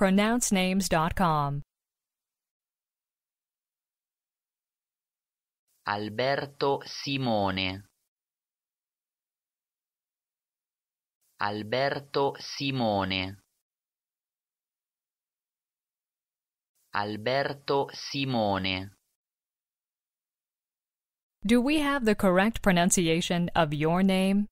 pronouncenames.com. Alberto Simone Alberto Simone Alberto Simone Do we have the correct pronunciation of your name?